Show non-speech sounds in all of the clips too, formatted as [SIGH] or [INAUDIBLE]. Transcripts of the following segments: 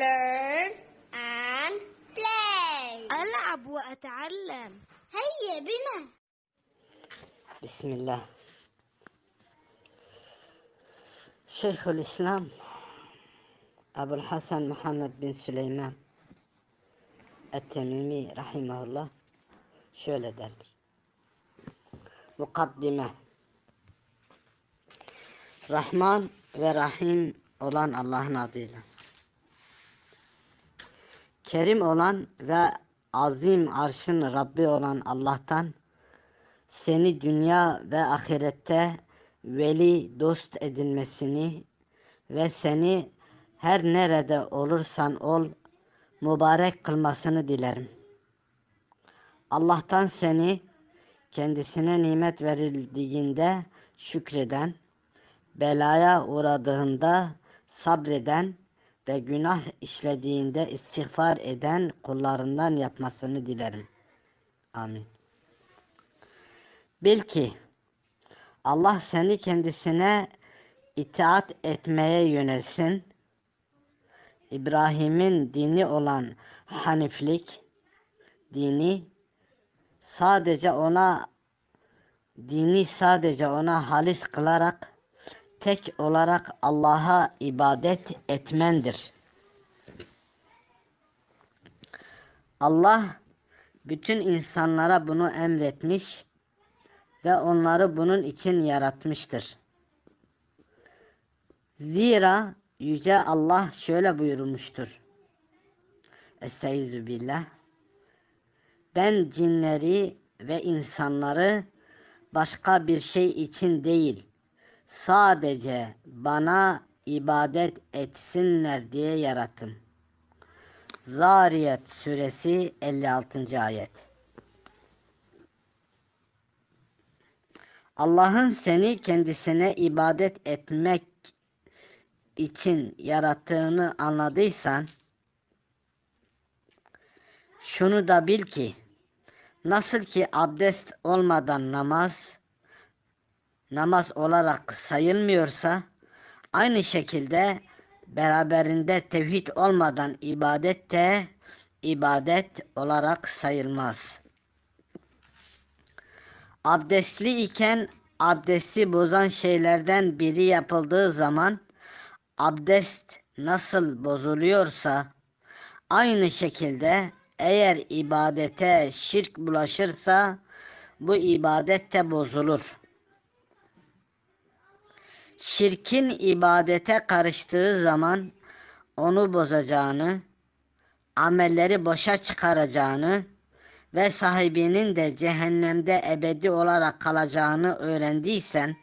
learn and play. ألعب وأتعلم. هيا بنا. بسم الله. شيخ الإسلام أبو الحسن محمد بن سليمان التميمي رحمه الله şöyle der. Mukaddime Rahman ve Rahim olan Allah'ın adıyla. Kerim olan ve azim arşın Rabbi olan Allah'tan seni dünya ve ahirette veli dost edinmesini ve seni her nerede olursan ol mübarek kılmasını dilerim. Allah'tan seni kendisine nimet verildiğinde şükreden, belaya uğradığında sabreden, ve günah işlediğinde istiğfar eden kullarından yapmasını dilerim. Amin. Bil ki Allah seni kendisine itaat etmeye yönelsin. İbrahim'in dini olan haniflik dini sadece ona dini sadece ona halis kılarak tek olarak Allah'a ibadet etmendir. Allah bütün insanlara bunu emretmiş ve onları bunun için yaratmıştır. Zira yüce Allah şöyle buyurmuştur. Estaizu billah. Ben cinleri ve insanları başka bir şey için değil, sadece bana ibadet etsinler diye yarattım. Zariyet suresi 56. ayet. Allah'ın seni kendisine ibadet etmek için yarattığını anladıysan şunu da bil ki nasıl ki abdest olmadan namaz namaz olarak sayılmıyorsa aynı şekilde beraberinde tevhid olmadan ibadet de ibadet olarak sayılmaz. Abdestli iken abdesti bozan şeylerden biri yapıldığı zaman abdest nasıl bozuluyorsa aynı şekilde eğer ibadete şirk bulaşırsa bu ibadet de bozulur.'' Çirkin ibadete karıştığı zaman onu bozacağını, amelleri boşa çıkaracağını ve sahibinin de cehennemde ebedi olarak kalacağını öğrendiysen,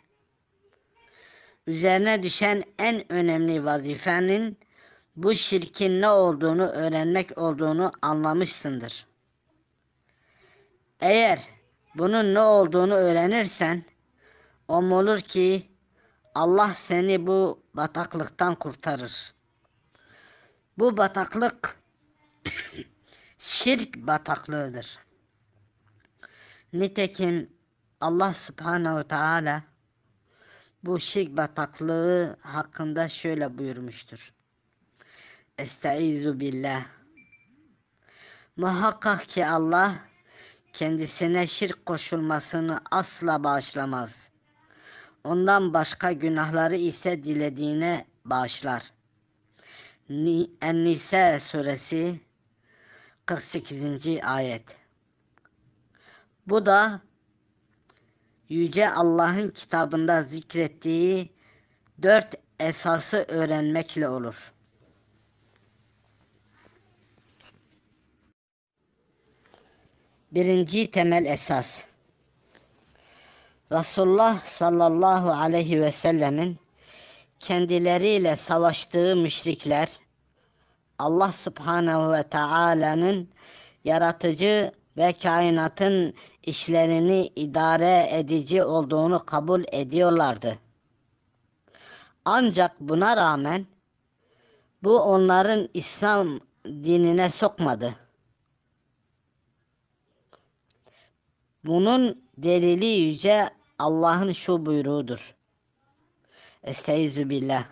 üzerine düşen en önemli vazifenin bu şirkin ne olduğunu öğrenmek olduğunu anlamışsındır. Eğer bunun ne olduğunu öğrenirsen, umulur ki Allah seni bu bataklıktan kurtarır. Bu bataklık [COUGHS] şirk bataklığıdır. Nitekim Allah Subhanahu Teala bu şirk bataklığı hakkında şöyle buyurmuştur. Estaizu billah. Muhakkak ki Allah kendisine şirk koşulmasını asla bağışlamaz. Ondan başka günahları ise dilediğine bağışlar. En-Nisa suresi 48. ayet. Bu da Yüce Allah'ın kitabında zikrettiği dört esası öğrenmekle olur. Birinci temel esas Resulullah sallallahu aleyhi ve sellemin kendileriyle savaştığı müşrikler Allah Subhanahu ve taala'nın yaratıcı ve kainatın işlerini idare edici olduğunu kabul ediyorlardı. Ancak buna rağmen bu onların İslam dinine sokmadı. Bunun delili yüce Allah'ın şu buyruğudur. Estaizu billah.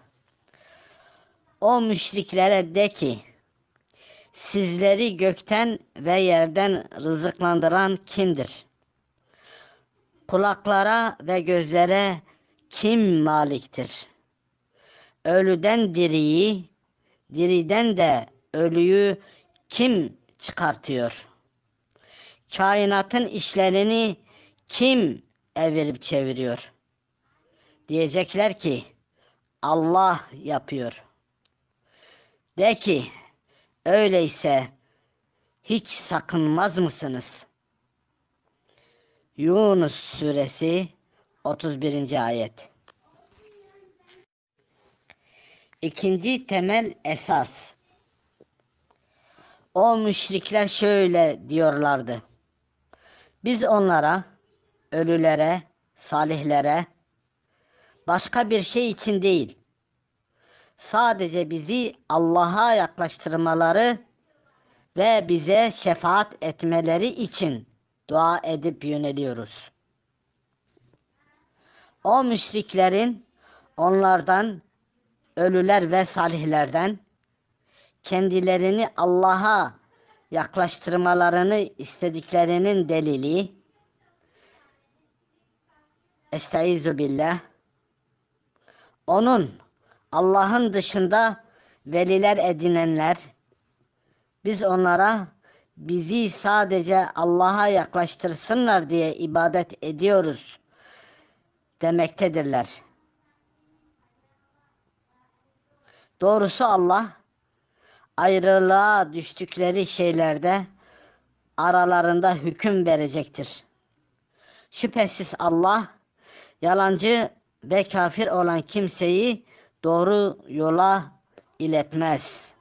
O müşriklere de ki sizleri gökten ve yerden rızıklandıran kimdir? Kulaklara ve gözlere kim maliktir? Ölüden diriyi, diriden de ölüyü kim çıkartıyor? Kainatın işlerini kim el çeviriyor. Diyecekler ki Allah yapıyor. De ki öyleyse hiç sakınmaz mısınız? Yunus suresi 31. ayet. İkinci temel esas. O müşrikler şöyle diyorlardı. Biz onlara ölülere, salihlere, başka bir şey için değil. Sadece bizi Allah'a yaklaştırmaları ve bize şefaat etmeleri için dua edip yöneliyoruz. O müşriklerin onlardan ölüler ve salihlerden kendilerini Allah'a yaklaştırmalarını istediklerinin delili Estaizu billah. Onun Allah'ın dışında veliler edinenler biz onlara bizi sadece Allah'a yaklaştırsınlar diye ibadet ediyoruz demektedirler. Doğrusu Allah ayrılığa düştükleri şeylerde aralarında hüküm verecektir. Şüphesiz Allah Yalancı ve kafir olan kimseyi doğru yola iletmez.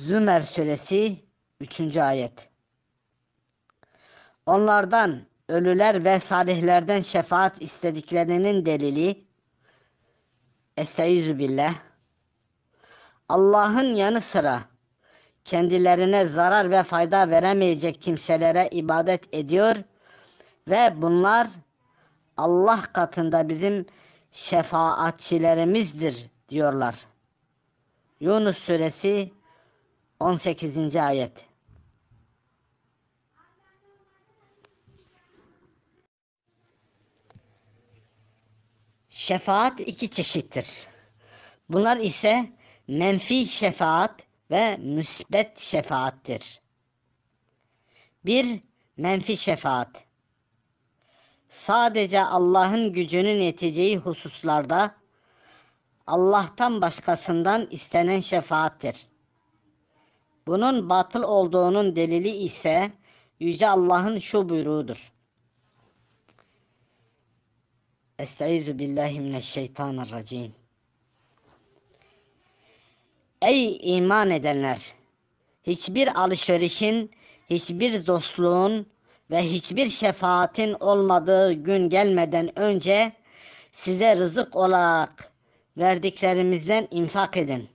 Zümer suresi 3. ayet. Onlardan ölüler ve salihlerden şefaat istediklerinin delili Estaizu billah Allah'ın yanı sıra kendilerine zarar ve fayda veremeyecek kimselere ibadet ediyor ve ve bunlar Allah katında bizim şefaatçilerimizdir diyorlar. Yunus suresi 18. ayet. Şefaat iki çeşittir. Bunlar ise menfi şefaat ve müsbet şefaattir. Bir menfi şefaat sadece Allah'ın gücünün yeteceği hususlarda Allah'tan başkasından istenen şefaattir. Bunun batıl olduğunun delili ise Yüce Allah'ın şu buyruğudur. Estaizu billahi mineşşeytanirracim. Ey iman edenler! Hiçbir alışverişin, hiçbir dostluğun, ve hiçbir şefaatin olmadığı gün gelmeden önce size rızık olarak verdiklerimizden infak edin.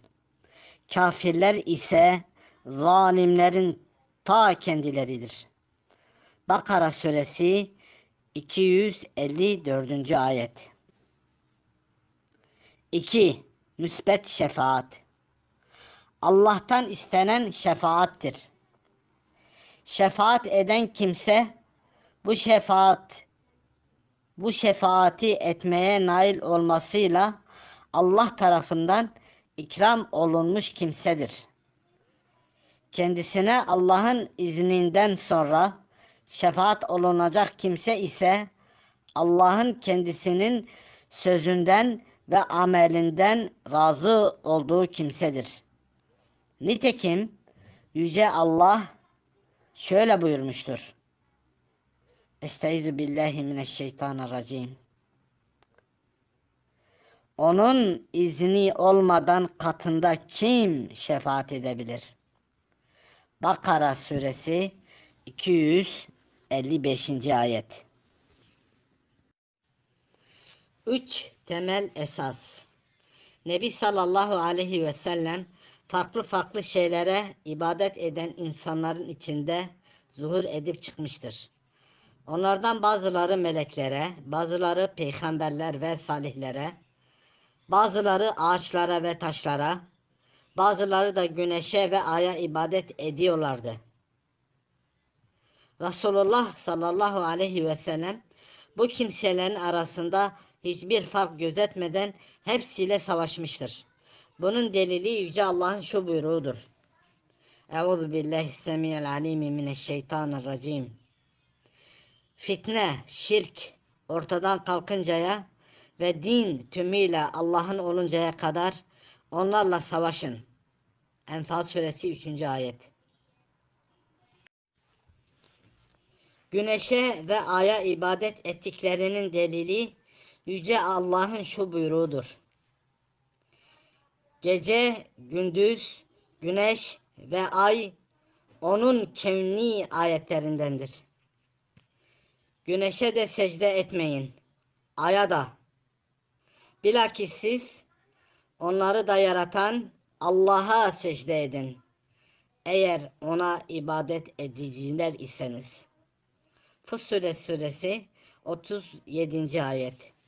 Kafirler ise zalimlerin ta kendileridir. Bakara suresi 254. ayet. 2. Müsbet şefaat. Allah'tan istenen şefaattir. Şefaat eden kimse bu şefaat bu şefaati etmeye nail olmasıyla Allah tarafından ikram olunmuş kimsedir. Kendisine Allah'ın izninden sonra şefaat olunacak kimse ise Allah'ın kendisinin sözünden ve amelinden razı olduğu kimsedir. Nitekim Yüce Allah şöyle buyurmuştur. Estaizu billahi mineşşeytanirracim. Onun izni olmadan katında kim şefaat edebilir? Bakara suresi 255. ayet. 3 temel esas. Nebi sallallahu aleyhi ve sellem farklı farklı şeylere ibadet eden insanların içinde zuhur edip çıkmıştır. Onlardan bazıları meleklere, bazıları peygamberler ve salihlere, bazıları ağaçlara ve taşlara, bazıları da güneşe ve aya ibadet ediyorlardı. Resulullah sallallahu aleyhi ve sellem bu kimselerin arasında hiçbir fark gözetmeden hepsiyle savaşmıştır. Bunun delili Yüce Allah'ın şu buyruğudur. Euzu billahi semiyel alimi mineşşeytanirracim. Fitne, şirk ortadan kalkıncaya ve din tümüyle Allah'ın oluncaya kadar onlarla savaşın. Enfal suresi 3. ayet. Güneşe ve aya ibadet ettiklerinin delili Yüce Allah'ın şu buyruğudur. Gece, gündüz, güneş ve ay onun kevni ayetlerindendir. Güneşe de secde etmeyin. Aya da. Bilakis siz onları da yaratan Allah'a secde edin. Eğer ona ibadet ediciler iseniz. Fussilet suresi 37. ayet.